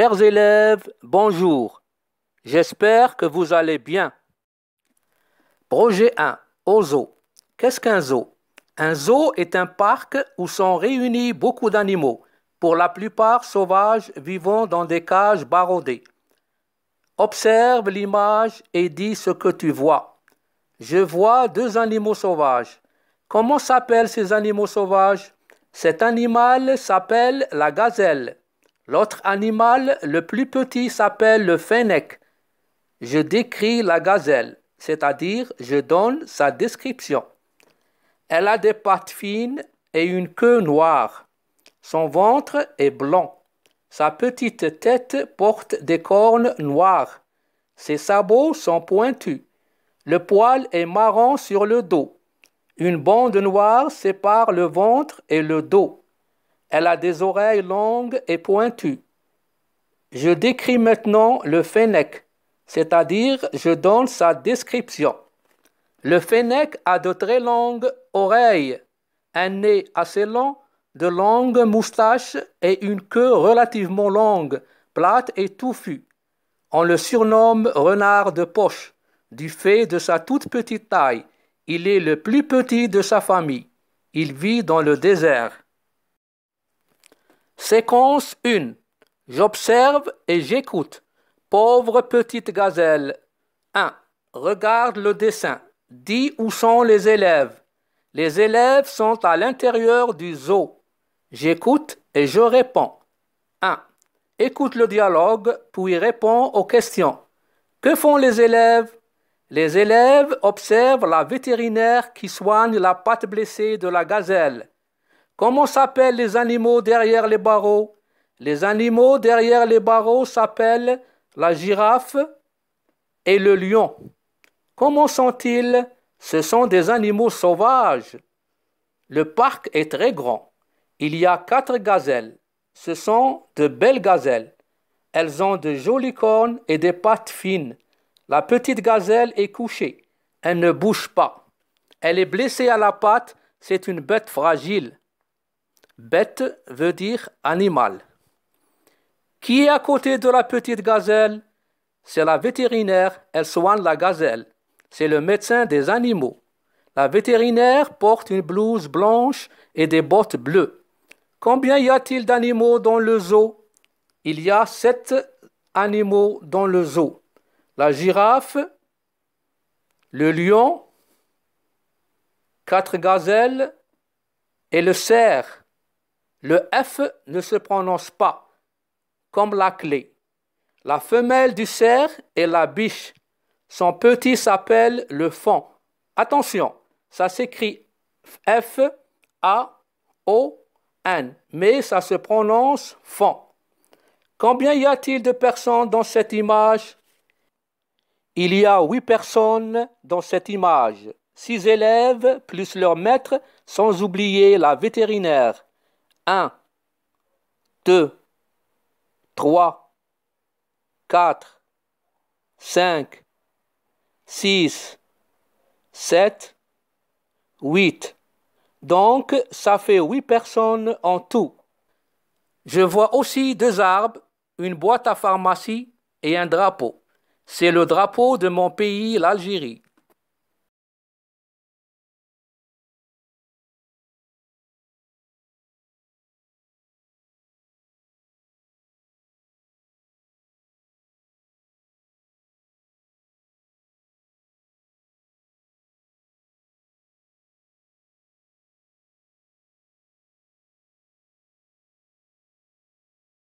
Chers élèves, bonjour. J'espère que vous allez bien. Projet 1. Au zoo. Qu'est-ce qu'un zoo Un zoo est un parc où sont réunis beaucoup d'animaux, pour la plupart sauvages vivant dans des cages barodées. Observe l'image et dis ce que tu vois. Je vois deux animaux sauvages. Comment s'appellent ces animaux sauvages Cet animal s'appelle la gazelle. L'autre animal le plus petit s'appelle le fennec. Je décris la gazelle, c'est-à-dire je donne sa description. Elle a des pattes fines et une queue noire. Son ventre est blanc. Sa petite tête porte des cornes noires. Ses sabots sont pointus. Le poil est marron sur le dos. Une bande noire sépare le ventre et le dos. Elle a des oreilles longues et pointues. Je décris maintenant le fennec, c'est-à-dire je donne sa description. Le fennec a de très longues oreilles, un nez assez long, de longues moustaches et une queue relativement longue, plate et touffue. On le surnomme renard de poche, du fait de sa toute petite taille. Il est le plus petit de sa famille. Il vit dans le désert. Séquence 1. J'observe et j'écoute. Pauvre petite gazelle. 1. Regarde le dessin. Dis où sont les élèves. Les élèves sont à l'intérieur du zoo. J'écoute et je réponds. 1. Écoute le dialogue, puis réponds aux questions. Que font les élèves Les élèves observent la vétérinaire qui soigne la patte blessée de la gazelle. Comment s'appellent les animaux derrière les barreaux Les animaux derrière les barreaux s'appellent la girafe et le lion. Comment sont-ils Ce sont des animaux sauvages. Le parc est très grand. Il y a quatre gazelles. Ce sont de belles gazelles. Elles ont de jolies cornes et des pattes fines. La petite gazelle est couchée. Elle ne bouge pas. Elle est blessée à la patte. C'est une bête fragile. Bête veut dire animal. Qui est à côté de la petite gazelle C'est la vétérinaire, elle soigne la gazelle. C'est le médecin des animaux. La vétérinaire porte une blouse blanche et des bottes bleues. Combien y a-t-il d'animaux dans le zoo Il y a sept animaux dans le zoo. La girafe, le lion, quatre gazelles et le cerf. Le F ne se prononce pas, comme la clé. La femelle du cerf est la biche. Son petit s'appelle le fond. Attention, ça s'écrit F-A-O-N, mais ça se prononce fond. Combien y a-t-il de personnes dans cette image Il y a huit personnes dans cette image. Six élèves plus leur maître, sans oublier la vétérinaire. 1, 2, 3, 4, 5, 6, 7, 8. Donc, ça fait 8 personnes en tout. Je vois aussi deux arbres, une boîte à pharmacie et un drapeau. C'est le drapeau de mon pays, l'Algérie.